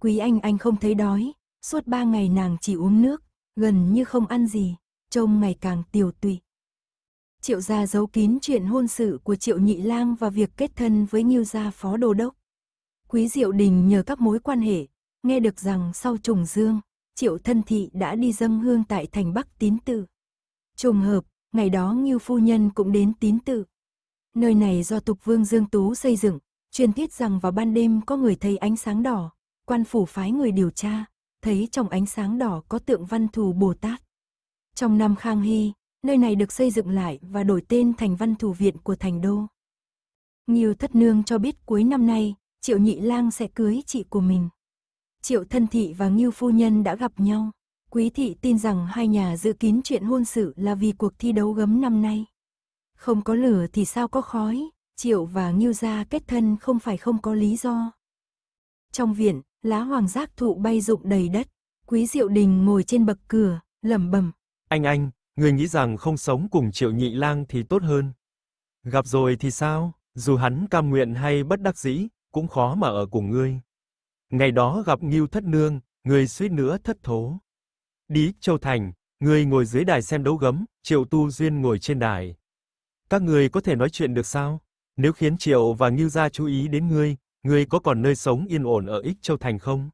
Quý anh anh không thấy đói, suốt ba ngày nàng chỉ uống nước, gần như không ăn gì, trông ngày càng tiều tụy. Triệu gia giấu kín chuyện hôn sự của Triệu Nhị Lang và việc kết thân với Nghiêu gia phó đô đốc. Quý Diệu Đình nhờ các mối quan hệ, nghe được rằng sau trùng dương, Triệu Thân Thị đã đi dâng hương tại thành Bắc Tín Tử. Trùng hợp, ngày đó Nghiêu Phu Nhân cũng đến Tín Tử. Nơi này do tục vương Dương Tú xây dựng, truyền thuyết rằng vào ban đêm có người thấy ánh sáng đỏ, quan phủ phái người điều tra, thấy trong ánh sáng đỏ có tượng văn thù Bồ Tát. Trong năm Khang Hy, nơi này được xây dựng lại và đổi tên thành văn thủ viện của thành đô. Nhiều thất nương cho biết cuối năm nay, Triệu Nhị Lang sẽ cưới chị của mình. Triệu Thân Thị và Ngưu Phu Nhân đã gặp nhau. Quý Thị tin rằng hai nhà dự kín chuyện hôn sự là vì cuộc thi đấu gấm năm nay. Không có lửa thì sao có khói, Triệu và Ngưu gia kết thân không phải không có lý do. Trong viện, lá hoàng giác thụ bay rụng đầy đất. Quý Diệu Đình ngồi trên bậc cửa, lẩm bẩm. Anh anh, Người nghĩ rằng không sống cùng Triệu Nhị Lang thì tốt hơn. Gặp rồi thì sao, dù hắn cam nguyện hay bất đắc dĩ, cũng khó mà ở cùng ngươi. Ngày đó gặp Ngưu Thất Nương, người suýt nữa thất thố. Đi Châu Thành, người ngồi dưới đài xem đấu gấm, Triệu Tu Duyên ngồi trên đài. Các người có thể nói chuyện được sao? Nếu khiến Triệu và Ngưu ra chú ý đến ngươi, ngươi có còn nơi sống yên ổn ở Ích Châu Thành không?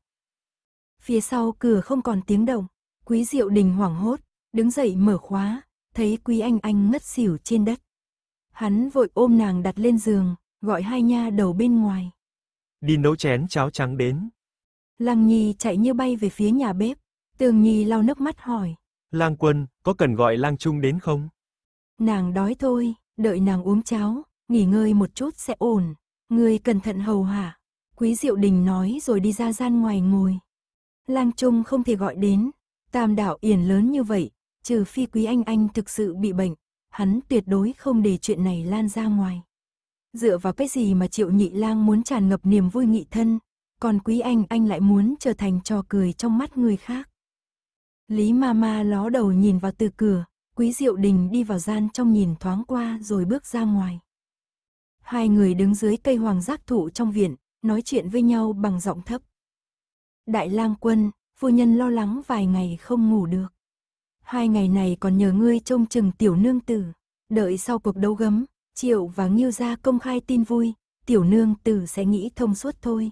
Phía sau cửa không còn tiếng động, Quý Diệu Đình hoảng hốt, đứng dậy mở khóa, thấy Quý Anh Anh ngất xỉu trên đất. Hắn vội ôm nàng đặt lên giường, gọi hai nha đầu bên ngoài. Đi nấu chén cháo trắng đến. Lăng Nhi chạy như bay về phía nhà bếp, Tường Nhi lau nước mắt hỏi. Lang Quân, có cần gọi Lang Trung đến không? Nàng đói thôi, đợi nàng uống cháo, nghỉ ngơi một chút sẽ ổn. người cẩn thận hầu hạ. Quý Diệu Đình nói rồi đi ra gian ngoài ngồi. Lang Trung không thể gọi đến. Tam đảo yển lớn như vậy, Trừ phi Quý Anh Anh thực sự bị bệnh, hắn tuyệt đối không để chuyện này lan ra ngoài. Dựa vào cái gì mà Triệu Nhị Lang muốn tràn ngập niềm vui nghị thân, còn Quý Anh Anh lại muốn trở thành trò cười trong mắt người khác. Lý Mama ló đầu nhìn vào từ cửa, Quý Diệu Đình đi vào gian trong nhìn thoáng qua rồi bước ra ngoài. Hai người đứng dưới cây hoàng giác thụ trong viện, nói chuyện với nhau bằng giọng thấp. Đại lang quân, phu nhân lo lắng vài ngày không ngủ được hai ngày này còn nhờ ngươi trông chừng tiểu nương tử. Đợi sau cuộc đấu gấm, Triệu và Nghiêu ra công khai tin vui, tiểu nương tử sẽ nghĩ thông suốt thôi.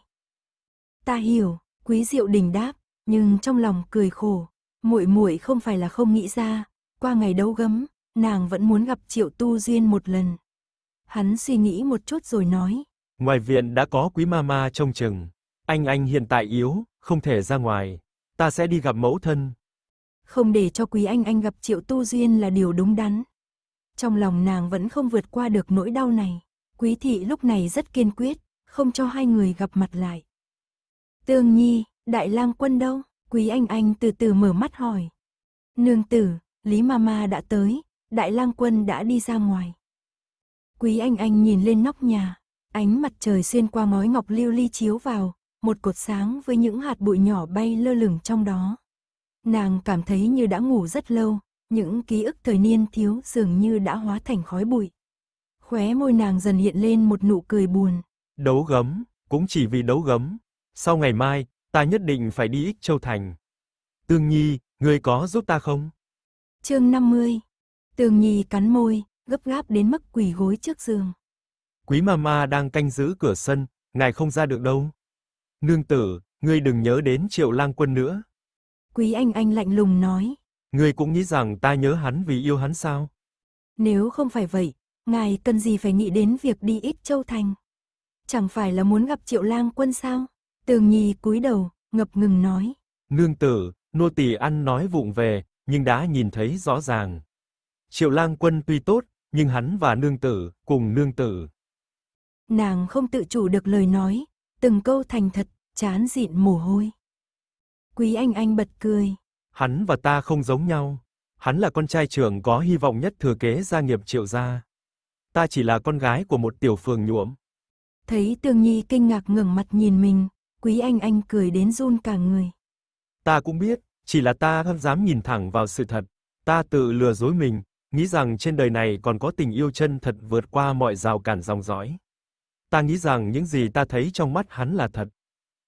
Ta hiểu, Quý Diệu Đình đáp, nhưng trong lòng cười khổ, muội muội không phải là không nghĩ ra, qua ngày đấu gấm, nàng vẫn muốn gặp Triệu Tu Duyên một lần. Hắn suy nghĩ một chút rồi nói, ngoài viện đã có Quý Mama trông chừng, anh anh hiện tại yếu, không thể ra ngoài, ta sẽ đi gặp mẫu thân, không để cho Quý Anh Anh gặp Triệu Tu Duyên là điều đúng đắn. Trong lòng nàng vẫn không vượt qua được nỗi đau này. Quý thị lúc này rất kiên quyết, không cho hai người gặp mặt lại. Tương Nhi, Đại lang quân đâu? Quý Anh Anh từ từ mở mắt hỏi. Nương tử, Lý Mama đã tới, Đại lang quân đã đi ra ngoài. Quý Anh Anh nhìn lên nóc nhà, ánh mặt trời xuyên qua ngói ngọc lưu ly chiếu vào, một cột sáng với những hạt bụi nhỏ bay lơ lửng trong đó. Nàng cảm thấy như đã ngủ rất lâu, những ký ức thời niên thiếu dường như đã hóa thành khói bụi. Khóe môi nàng dần hiện lên một nụ cười buồn. Đấu gấm, cũng chỉ vì đấu gấm. Sau ngày mai, ta nhất định phải đi Ích Châu Thành. Tương Nhi, người có giúp ta không? chương 50 Tường Nhi cắn môi, gấp gáp đến mức quỳ gối trước giường. Quý mama đang canh giữ cửa sân, ngài không ra được đâu. Nương tử, ngươi đừng nhớ đến triệu lang quân nữa. Quý Anh Anh lạnh lùng nói. người cũng nghĩ rằng ta nhớ hắn vì yêu hắn sao? Nếu không phải vậy, ngài cần gì phải nghĩ đến việc đi ít châu thành? Chẳng phải là muốn gặp triệu lang quân sao? Tường Nhi cúi đầu, ngập ngừng nói. Nương tử, nô tỳ ăn nói vụng về, nhưng đã nhìn thấy rõ ràng. Triệu lang quân tuy tốt, nhưng hắn và nương tử, cùng nương tử. Nàng không tự chủ được lời nói, từng câu thành thật, chán dịn mồ hôi. Quý Anh Anh bật cười. Hắn và ta không giống nhau. Hắn là con trai trưởng có hy vọng nhất thừa kế gia nghiệp Triệu gia. Ta chỉ là con gái của một tiểu phường nhuộm. Thấy Tường Nhi kinh ngạc ngẩng mặt nhìn mình, Quý Anh Anh cười đến run cả người. Ta cũng biết, chỉ là ta không dám nhìn thẳng vào sự thật. Ta tự lừa dối mình, nghĩ rằng trên đời này còn có tình yêu chân thật vượt qua mọi rào cản dòng dõi. Ta nghĩ rằng những gì ta thấy trong mắt hắn là thật.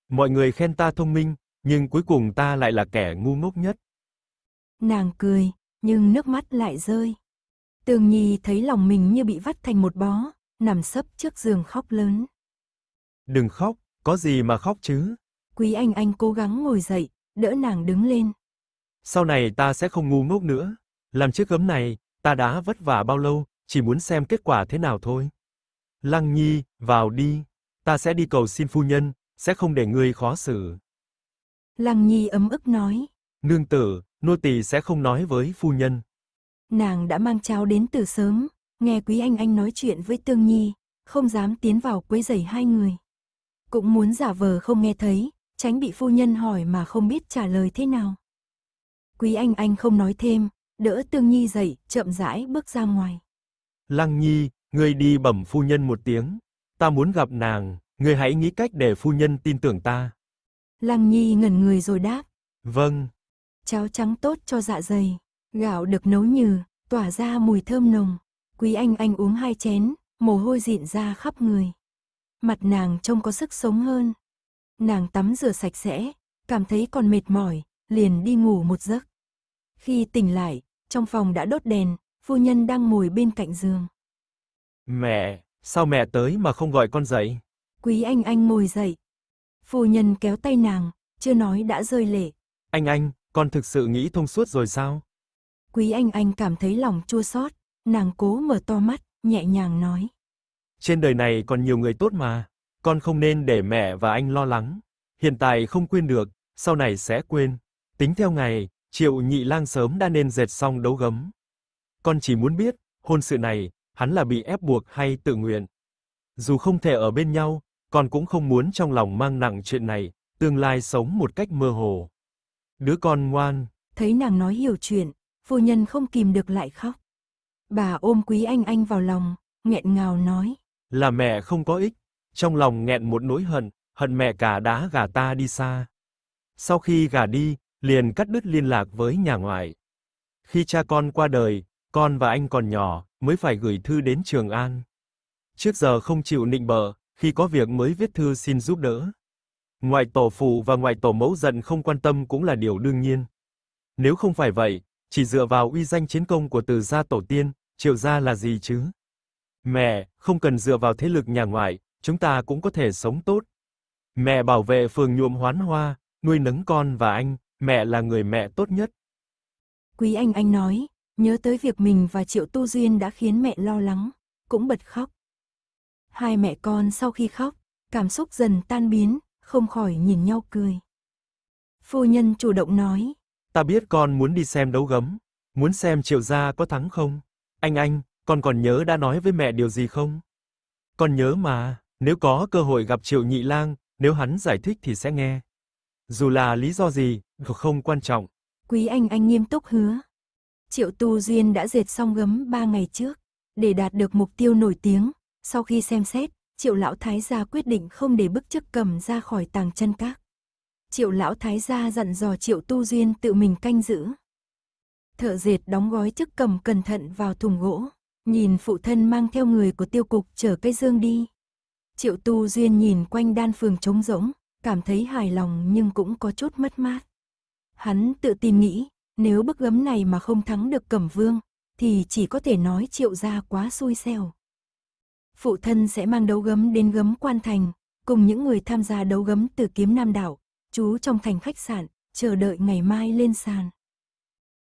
Mọi người khen ta thông minh, nhưng cuối cùng ta lại là kẻ ngu ngốc nhất. Nàng cười, nhưng nước mắt lại rơi. Tường Nhi thấy lòng mình như bị vắt thành một bó, nằm sấp trước giường khóc lớn. Đừng khóc, có gì mà khóc chứ? Quý Anh Anh cố gắng ngồi dậy, đỡ nàng đứng lên. Sau này ta sẽ không ngu ngốc nữa. Làm chiếc gấm này, ta đã vất vả bao lâu, chỉ muốn xem kết quả thế nào thôi. Lăng Nhi, vào đi. Ta sẽ đi cầu xin phu nhân, sẽ không để ngươi khó xử. Lăng Nhi ấm ức nói. Nương tử, nô tỳ sẽ không nói với phu nhân. Nàng đã mang cháu đến từ sớm, nghe Quý Anh Anh nói chuyện với Tương Nhi, không dám tiến vào quấy rầy hai người. Cũng muốn giả vờ không nghe thấy, tránh bị phu nhân hỏi mà không biết trả lời thế nào. Quý Anh Anh không nói thêm, đỡ Tương Nhi dậy, chậm rãi bước ra ngoài. Lăng Nhi, ngươi đi bẩm phu nhân một tiếng, ta muốn gặp nàng, ngươi hãy nghĩ cách để phu nhân tin tưởng ta. Lăng Nhi ngẩn người rồi đáp. Vâng. Cháo trắng tốt cho dạ dày, gạo được nấu nhừ, tỏa ra mùi thơm nồng. Quý Anh Anh uống hai chén, mồ hôi dịn ra khắp người. Mặt nàng trông có sức sống hơn. Nàng tắm rửa sạch sẽ, cảm thấy còn mệt mỏi, liền đi ngủ một giấc. Khi tỉnh lại, trong phòng đã đốt đèn, phu nhân đang ngồi bên cạnh giường. Mẹ, sao mẹ tới mà không gọi con dậy? Quý Anh Anh ngồi dậy, Phu nhân kéo tay nàng, chưa nói đã rơi lệ. Anh anh, con thực sự nghĩ thông suốt rồi sao? Quý anh anh cảm thấy lòng chua xót, nàng cố mở to mắt, nhẹ nhàng nói. Trên đời này còn nhiều người tốt mà, con không nên để mẹ và anh lo lắng. Hiện tại không quên được, sau này sẽ quên. Tính theo ngày, triệu nhị lang sớm đã nên dệt xong đấu gấm. Con chỉ muốn biết, hôn sự này, hắn là bị ép buộc hay tự nguyện. Dù không thể ở bên nhau, con cũng không muốn trong lòng mang nặng chuyện này, tương lai sống một cách mơ hồ. Đứa con ngoan. Thấy nàng nói hiểu chuyện, phu nhân không kìm được lại khóc. Bà ôm quý anh anh vào lòng, nghẹn ngào nói. Là mẹ không có ích, trong lòng nghẹn một nỗi hận, hận mẹ cả đá gà ta đi xa. Sau khi gà đi, liền cắt đứt liên lạc với nhà ngoại. Khi cha con qua đời, con và anh còn nhỏ, mới phải gửi thư đến Trường An. Trước giờ không chịu nịnh bợ, khi có việc mới viết thư xin giúp đỡ. Ngoại tổ phụ và ngoại tổ mẫu giận không quan tâm cũng là điều đương nhiên. Nếu không phải vậy, chỉ dựa vào uy danh chiến công của từ gia tổ tiên, Triệu gia là gì chứ? Mẹ, không cần dựa vào thế lực nhà ngoại, chúng ta cũng có thể sống tốt. Mẹ bảo vệ phường nhuộm hoán hoa, nuôi nấng con và anh, mẹ là người mẹ tốt nhất. Quý Anh Anh nói, nhớ tới việc mình và Triệu Tu Duyên đã khiến mẹ lo lắng, cũng bật khóc. Hai mẹ con sau khi khóc, cảm xúc dần tan biến, không khỏi nhìn nhau cười. Phu nhân chủ động nói. Ta biết con muốn đi xem đấu gấm, muốn xem triệu gia có thắng không? Anh anh, con còn nhớ đã nói với mẹ điều gì không? Con nhớ mà, nếu có cơ hội gặp triệu nhị lang, nếu hắn giải thích thì sẽ nghe. Dù là lý do gì, không quan trọng. Quý anh anh nghiêm túc hứa. Triệu Tu Duyên đã dệt xong gấm ba ngày trước, để đạt được mục tiêu nổi tiếng, sau khi xem xét, triệu lão thái gia quyết định không để bức chức cầm ra khỏi tàng chân các. Triệu lão thái gia dặn dò triệu tu duyên tự mình canh giữ. Thợ dệt đóng gói chức cầm cẩn thận vào thùng gỗ, nhìn phụ thân mang theo người của tiêu cục chở cây dương đi. Triệu tu duyên nhìn quanh đan phường trống rỗng, cảm thấy hài lòng nhưng cũng có chút mất mát. Hắn tự tin nghĩ, nếu bức gấm này mà không thắng được cẩm vương, thì chỉ có thể nói triệu gia quá xui xẻo phụ thân sẽ mang đấu gấm đến gấm quan thành, cùng những người tham gia đấu gấm từ kiếm nam đảo, chú trong thành khách sạn, chờ đợi ngày mai lên sàn.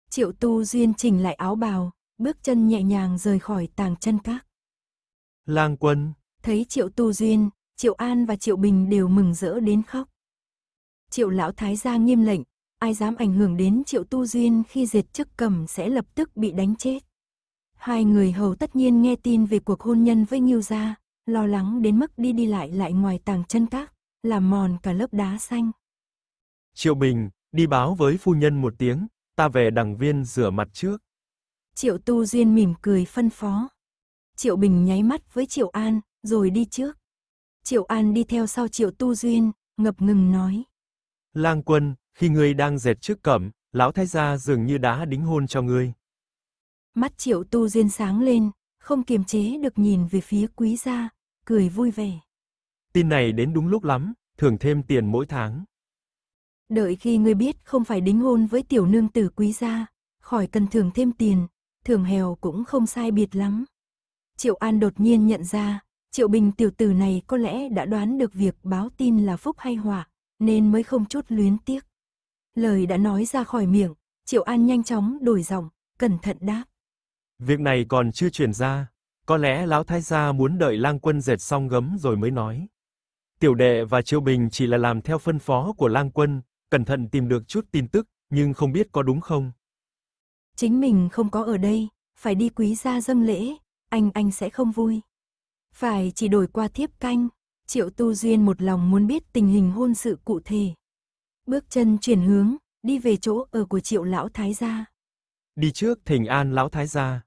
Triệu Tu Duyên chỉnh lại áo bào, bước chân nhẹ nhàng rời khỏi tàng chân các. Lang quân. Thấy Triệu Tu Duyên, Triệu An và Triệu Bình đều mừng rỡ đến khóc. Triệu Lão Thái gia nghiêm lệnh, ai dám ảnh hưởng đến Triệu Tu Duyên khi diệt chức cầm sẽ lập tức bị đánh chết. Hai người hầu tất nhiên nghe tin về cuộc hôn nhân với Nghiêu Gia, lo lắng đến mức đi đi lại lại ngoài tàng chân các, làm mòn cả lớp đá xanh. Triệu Bình, đi báo với phu nhân một tiếng, ta về đằng viên rửa mặt trước. Triệu Tu Duyên mỉm cười phân phó. Triệu Bình nháy mắt với Triệu An, rồi đi trước. Triệu An đi theo sau Triệu Tu Duyên, ngập ngừng nói. Lang quân, khi ngươi đang dệt trước cẩm, lão thái gia dường như đã đính hôn cho ngươi. Mắt triệu tu duyên sáng lên, không kiềm chế được nhìn về phía quý gia, cười vui vẻ. Tin này đến đúng lúc lắm, thường thêm tiền mỗi tháng. Đợi khi ngươi biết không phải đính hôn với tiểu nương tử quý gia, khỏi cần thường thêm tiền, thường hèo cũng không sai biệt lắm. Triệu An đột nhiên nhận ra, Triệu Bình tiểu tử này có lẽ đã đoán được việc báo tin là phúc hay họa, nên mới không chút luyến tiếc. Lời đã nói ra khỏi miệng, Triệu An nhanh chóng đổi giọng, cẩn thận đáp. Việc này còn chưa truyền ra, có lẽ lão thái gia muốn đợi lang quân dệt xong gấm rồi mới nói. Tiểu đệ và Triệu Bình chỉ là làm theo phân phó của lang quân, cẩn thận tìm được chút tin tức, nhưng không biết có đúng không. Chính mình không có ở đây, phải đi quý gia dâng lễ, anh anh sẽ không vui. Phải chỉ đổi qua thiếp canh, Triệu Tu Duyên một lòng muốn biết tình hình hôn sự cụ thể. Bước chân chuyển hướng, đi về chỗ ở của Triệu Lão Thái Gia. Đi trước thỉnh an Lão Thái Gia.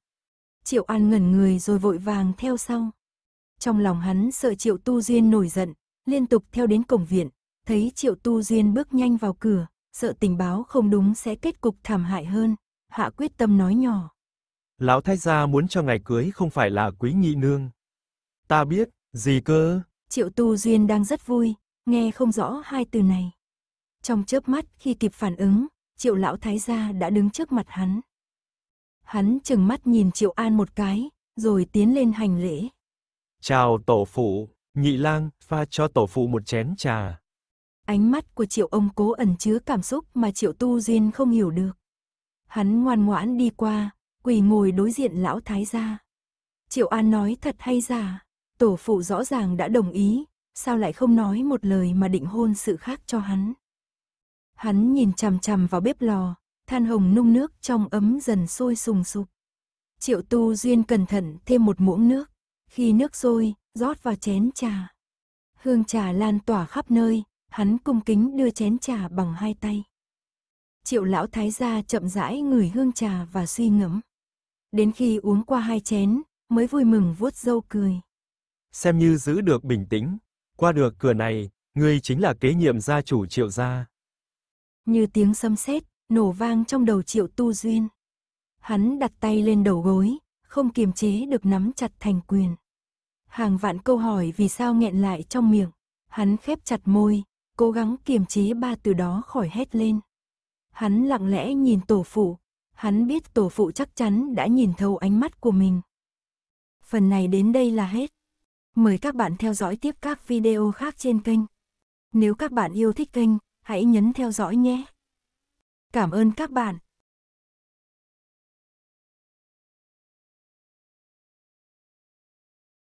Triệu An ngẩn người rồi vội vàng theo sau. Trong lòng hắn sợ Triệu Tu Duyên nổi giận, liên tục theo đến cổng viện, thấy Triệu Tu Duyên bước nhanh vào cửa, sợ tình báo không đúng sẽ kết cục thảm hại hơn, hạ quyết tâm nói nhỏ. Lão thái gia muốn cho ngày cưới không phải là quý nhị nương. Ta biết, gì cơ? Triệu Tu Duyên đang rất vui, nghe không rõ hai từ này. Trong chớp mắt khi kịp phản ứng, Triệu lão thái gia đã đứng trước mặt hắn. Hắn chừng mắt nhìn Triệu An một cái, rồi tiến lên hành lễ. Chào tổ phụ, nhị lang, pha cho tổ phụ một chén trà. Ánh mắt của Triệu ông cố ẩn chứa cảm xúc mà Triệu Tu Duyên không hiểu được. Hắn ngoan ngoãn đi qua, quỳ ngồi đối diện lão thái gia. Triệu An nói thật hay giả, tổ phụ rõ ràng đã đồng ý, sao lại không nói một lời mà định hôn sự khác cho hắn. Hắn nhìn chằm chằm vào bếp lò, than hồng nung nước trong ấm dần sôi sùng sục. Triệu tu duyên cẩn thận thêm một muỗng nước, khi nước sôi, rót vào chén trà. Hương trà lan tỏa khắp nơi, hắn cung kính đưa chén trà bằng hai tay. Triệu lão thái gia chậm rãi ngửi hương trà và suy ngẫm. Đến khi uống qua hai chén, mới vui mừng vuốt râu cười. Xem như giữ được bình tĩnh, qua được cửa này, ngươi chính là kế nhiệm gia chủ triệu gia. Như tiếng sấm sét, nổ vang trong đầu triệu tu duyên. Hắn đặt tay lên đầu gối, không kiềm chế được nắm chặt thành quyền. Hàng vạn câu hỏi vì sao nghẹn lại trong miệng, hắn khép chặt môi, cố gắng kiềm chế ba từ đó khỏi hét lên. Hắn lặng lẽ nhìn tổ phụ, hắn biết tổ phụ chắc chắn đã nhìn thấu ánh mắt của mình. Phần này đến đây là hết. Mời các bạn theo dõi tiếp các video khác trên kênh. Nếu các bạn yêu thích kênh, hãy nhấn theo dõi nhé. Cảm ơn các bạn.